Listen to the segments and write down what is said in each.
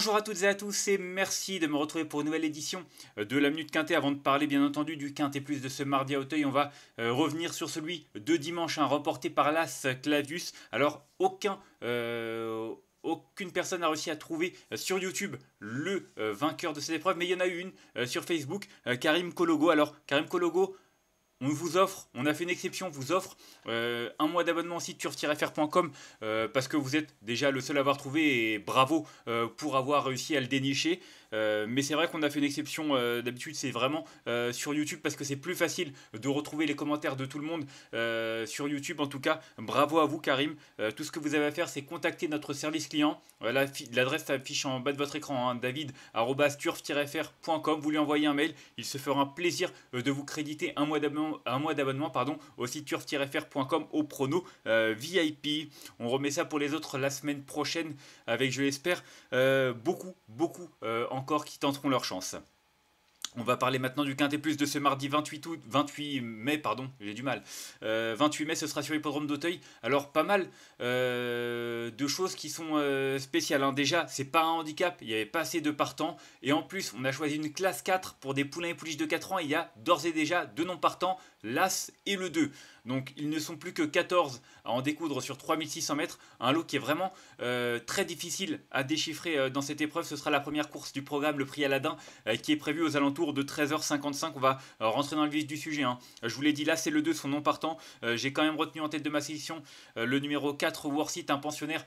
Bonjour à toutes et à tous et merci de me retrouver pour une nouvelle édition euh, de la Minute Quintet. Avant de parler bien entendu du Quintet Plus de ce mardi à Auteuil, on va euh, revenir sur celui de dimanche, un hein, reporté par l'As Clavius. Alors aucun... Euh, aucune personne n'a réussi à trouver sur YouTube le vainqueur de cette épreuve, mais il y en a eu une sur Facebook, Karim Kologo. Alors, Karim Kologo, on vous offre, on a fait une exception, on vous offre euh, un mois d'abonnement au site turf-fr.com euh, parce que vous êtes déjà le seul à avoir trouvé et bravo euh, pour avoir réussi à le dénicher. Euh, mais c'est vrai qu'on a fait une exception. Euh, d'habitude, c'est vraiment euh, sur YouTube parce que c'est plus facile de retrouver les commentaires de tout le monde sur YouTube. En tout cas, bravo à vous, Karim. tout ce que vous avez à faire, c'est contacter notre service client. L'adresse s'affiche en bas de votre écran, hein, davidturf frcom Vous lui envoyez un mail. Il se fera un plaisir de vous créditer un mois d'abonnement pardon, au site turf-fr.com au prono VIP. On remet ça pour les autres la semaine prochaine avec, je l'espère, beaucoup, beaucoup en encore qui tenteront leur chance. On va parler maintenant du Quintet Plus de ce mardi 28, août, 28 mai, pardon, j'ai du mal. 28 euh, mai, ce sera sur l'hippodrome d'Auteuil. Alors, pas mal euh, de choses qui sont euh, spéciales. Hein. Déjà, c'est pas un handicap, il n'y avait pas assez de partants. Et en plus, on a choisi une classe 4 pour des poulains et pouliches de 4 ans. Il y a d'ores et déjà deux non partants, l'As et le 2. Donc ils ne sont plus que 14 à en découdre sur 3600 mètres. Un lot qui est vraiment euh, très difficile à déchiffrer euh, dans cette épreuve. Ce sera la première course du programme, le prix Aladdin, euh, qui est prévu aux alentours de 13h55. On va rentrer dans le vif du sujet. Hein. Je vous l'ai dit, l'As et le 2, sont non partants, J'ai quand même retenu en tête de ma sélection le numéro 4, Warsit, un pensionnaire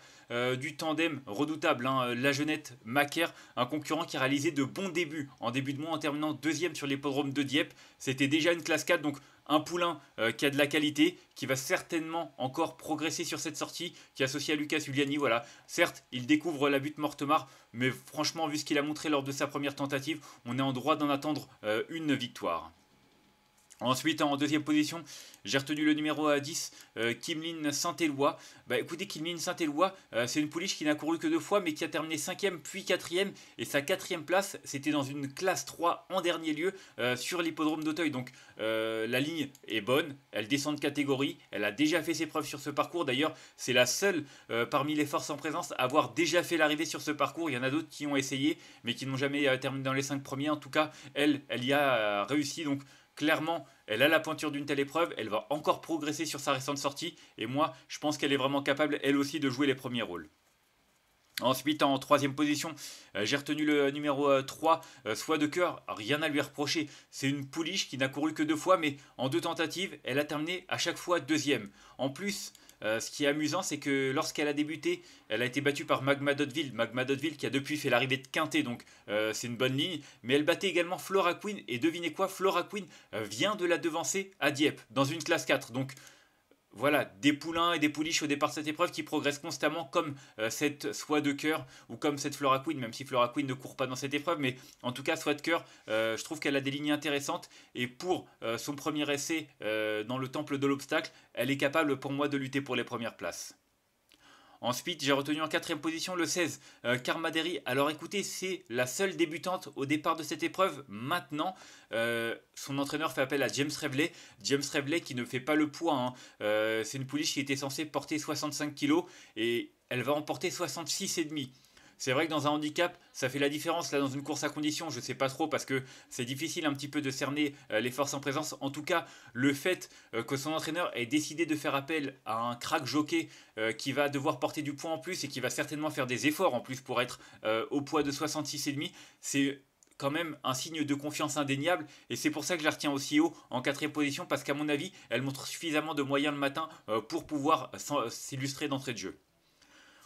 du tandem redoutable, hein, la jeunette Macaire, un concurrent qui a réalisé de bons débuts en début de mois en terminant deuxième sur l'hippodrome de Dieppe. C'était déjà une classe 4, donc un poulain euh, qui a de la qualité, qui va certainement encore progresser sur cette sortie, qui est associé à Lucas Uliani. Voilà, certes, il découvre la butte Mortemar, mais franchement, vu ce qu'il a montré lors de sa première tentative, on est en droit d'en attendre euh, une victoire. Ensuite, en deuxième position, j'ai retenu le numéro 10, euh, Kimlin Saint-Éloi. Bah écoutez, Kimlin Saint-Éloi, euh, c'est une pouliche qui n'a couru que deux fois, mais qui a terminé cinquième puis quatrième. Et sa quatrième place, c'était dans une classe 3 en dernier lieu euh, sur l'hippodrome d'Auteuil. Donc la ligne est bonne, elle descend de catégorie, elle a déjà fait ses preuves sur ce parcours. D'ailleurs, c'est la seule parmi les forces en présence à avoir déjà fait l'arrivée sur ce parcours. Il y en a d'autres qui ont essayé, mais qui n'ont jamais terminé dans les 5 premiers. En tout cas, elle, elle y a réussi. Donc clairement, elle a la pointure d'une telle épreuve, elle va encore progresser sur sa récente sortie, et moi, je pense qu'elle est vraiment capable, elle aussi, de jouer les premiers rôles. Ensuite, en troisième position, euh, j'ai retenu le numéro 3, euh, euh, Soit de cœur. Rien à lui reprocher. C'est une pouliche qui n'a couru que deux fois, mais en deux tentatives, elle a terminé à chaque fois deuxième. En plus, euh, ce qui est amusant, c'est que lorsqu'elle a débuté, elle a été battue par Magma Dotville. Magma Dotville qui a depuis fait l'arrivée de Quintet, donc euh, c'est une bonne ligne. Mais elle battait également Flora Queen. Et devinez quoi, Flora Queen euh, vient de la devancer à Dieppe, dans une classe 4. Donc des poulains et des pouliches au départ de cette épreuve qui progressent constamment comme euh, cette soie de cœur ou comme cette Flora Queen, même si Flora Queen ne court pas dans cette épreuve, mais en tout cas soie de cœur, euh, je trouve qu'elle a des lignes intéressantes et pour euh, son premier essai dans le temple de l'obstacle, elle est capable pour moi de lutter pour les premières places. Ensuite, j'ai retenu en quatrième position le 16, euh, Alors écoutez, c'est la seule débutante au départ de cette épreuve. Maintenant, euh, son entraîneur fait appel à James Reveley. James Reveley qui ne fait pas le poids. Hein. Euh, c'est une pouliche qui était censée porter 65 kg et elle va en porter 66,5. C'est vrai que dans un handicap, ça fait la différence. Là, dans une course à condition, je ne sais pas trop parce que c'est difficile un petit peu de cerner euh, les forces en présence. En tout cas, le fait euh, que son entraîneur ait décidé de faire appel à un crack jockey euh, qui va devoir porter du poids en plus et qui va certainement faire des efforts en plus pour être au poids de 66,5, c'est quand même un signe de confiance indéniable et c'est pour ça que je la retiens aussi haut en quatrième position parce qu'à mon avis elle montre suffisamment de moyens le matin pour pouvoir s'illustrer d'entrée de jeu.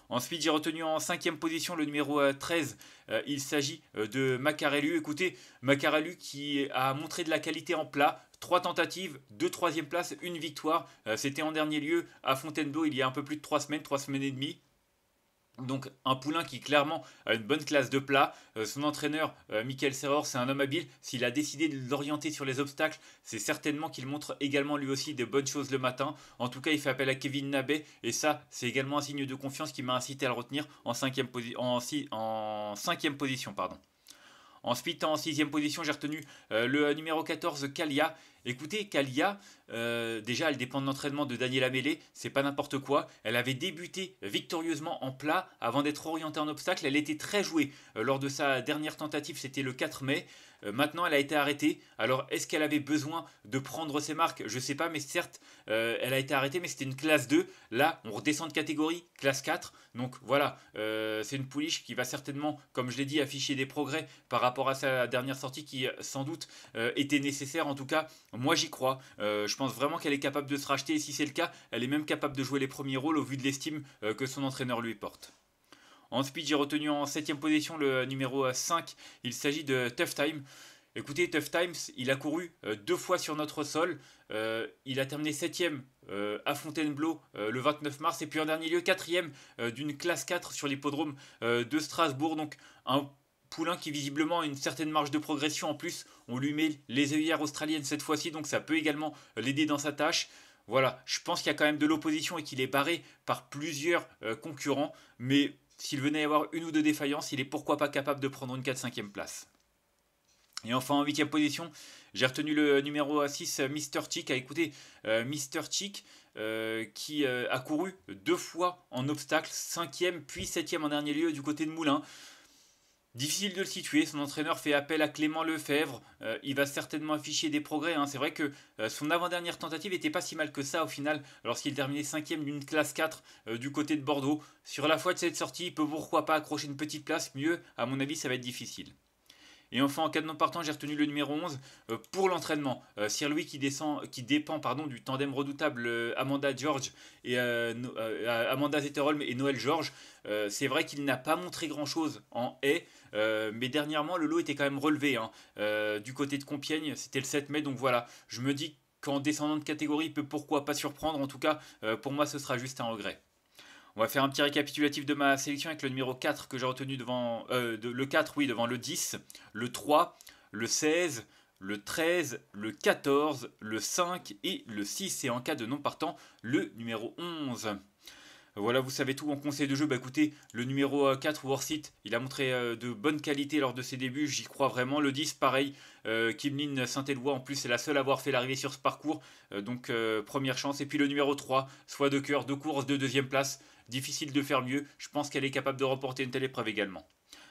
Ensuite, j'ai retenu en cinquième position le numéro 13. Euh, euh, il s'agit euh, de Macarelu. Écoutez, Macarelu qui a montré de la qualité en plat. Trois tentatives, deux troisième places, une victoire. C'était en dernier lieu à Fontainebleau il y a un peu plus de trois semaines, trois semaines et demie. Donc un poulain qui clairement a une bonne classe de plat. Euh, son entraîneur, euh, Michael c'est un homme habile. S'il a décidé de l'orienter sur les obstacles, c'est certainement qu'il montre également lui aussi de bonnes choses le matin. En tout cas, il fait appel à Kevin Nabé. Et ça, c'est également un signe de confiance qui m'a incité à le retenir en cinquième, en, position. Pardon. Ensuite, en sixième position, j'ai retenu euh, le numéro 14, Kalia. Écoutez, Kalia, euh, déjà, elle dépend de l'entraînement de Daniela Mélé, c'est pas n'importe quoi. Elle avait débuté victorieusement en plat avant d'être orientée en obstacle. Elle était très jouée euh, lors de sa dernière tentative, c'était le 4 mai. Euh, maintenant, elle a été arrêtée. Alors, est-ce qu'elle avait besoin de prendre ses marques Je sais pas, mais certes, elle a été arrêtée, mais c'était une classe 2. Là, on redescend de catégorie, classe 4. Donc voilà, c'est une pouliche qui va certainement, comme je l'ai dit, afficher des progrès par rapport à sa dernière sortie qui, sans doute, était nécessaire. En tout cas, moi, j'y crois. Euh, je pense vraiment qu'elle est capable de se racheter et si c'est le cas, elle est même capable de jouer les premiers rôles au vu de l'estime euh, que son entraîneur lui porte. Ensuite, j'ai retenu en 7 position le numéro 5. Il s'agit de Tough Time. Écoutez, Tough Times, il a couru euh, deux fois sur notre sol. il a terminé 7 euh, à Fontainebleau le 29 mars et puis en dernier lieu 4 d'une classe 4 sur l'hippodrome de Strasbourg. Donc un Poulain qui visiblement a une certaine marge de progression en plus, on lui met les œillères australiennes cette fois-ci, donc ça peut également l'aider dans sa tâche. Voilà, je pense qu'il y a quand même de l'opposition et qu'il est barré par plusieurs euh, concurrents, mais s'il venait y avoir une ou deux défaillances, il est pourquoi pas capable de prendre une 4-5e place. Et enfin en 8 position, j'ai retenu le numéro 6, euh, Mr. Chick. A ah, écouter euh, Mr. Chick qui a couru deux fois en obstacle, 5 puis 7e en dernier lieu du côté de Moulin. Difficile de le situer, son entraîneur fait appel à Clément Lefebvre, euh, il va certainement afficher des progrès, hein. c'est vrai que euh, son avant-dernière tentative n'était pas si mal que ça au final, lorsqu'il terminait 5 d'une classe 4 euh, du côté de Bordeaux. Sur la foi de cette sortie, il peut pourquoi pas accrocher une petite place, mieux, à mon avis ça va être difficile. Et enfin, en cas de non partant, j'ai retenu le numéro 11 euh, pour l'entraînement. Euh, Sir Louis qui, descend, qui dépend pardon, du tandem redoutable euh, Amanda George et Amanda Zetterholm et Noël George. c'est vrai qu'il n'a pas montré grand-chose en haie, mais dernièrement, le lot était quand même relevé. Hein. du côté de Compiègne, c'était le 7 mai, donc voilà. Je me dis qu'en descendant de catégorie, il peut pourquoi pas surprendre. En tout cas, pour moi, ce sera juste un regret. On va faire un petit récapitulatif de ma sélection avec le numéro 4 que j'ai retenu devant. Euh, le 4, oui, devant le 10, le 3, le 16, le 13, le 14, le 5 et le 6. Et en cas de non partant, le numéro 11. Voilà, vous savez tout en conseil de jeu. Bah écoutez, le numéro 4, euh, Warsit, il a montré euh, de bonnes qualités lors de ses débuts. J'y crois vraiment. Le 10, pareil. Kimlin Saint-Éloi, en plus, c'est la seule à avoir fait l'arrivée sur ce parcours. donc, première chance. Et puis le numéro 3, soit de cœur, de course, de deuxième place. Difficile de faire mieux, je pense qu'elle est capable de remporter une telle épreuve également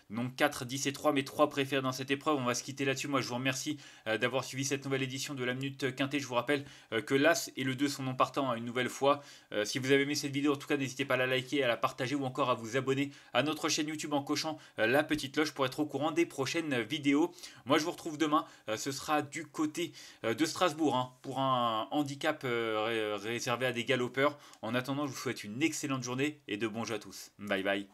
non 4, 10 et 3, mais 3 préférés dans cette épreuve. On va se quitter là-dessus. Moi, je vous remercie euh, d'avoir suivi cette nouvelle édition de la Minute Quintée. Je vous rappelle euh, que l'As et le 2 sont non partants hein, une nouvelle fois. Euh, si vous avez aimé cette vidéo, en tout cas, n'hésitez pas à la liker, à la partager ou encore à vous abonner à notre chaîne YouTube en cochant la petite cloche pour être au courant des prochaines vidéos. Moi, je vous retrouve demain. ce sera du côté de Strasbourg hein, pour un handicap réservé à des galopeurs. En attendant, je vous souhaite une excellente journée et de bons jeux à tous. Bye bye.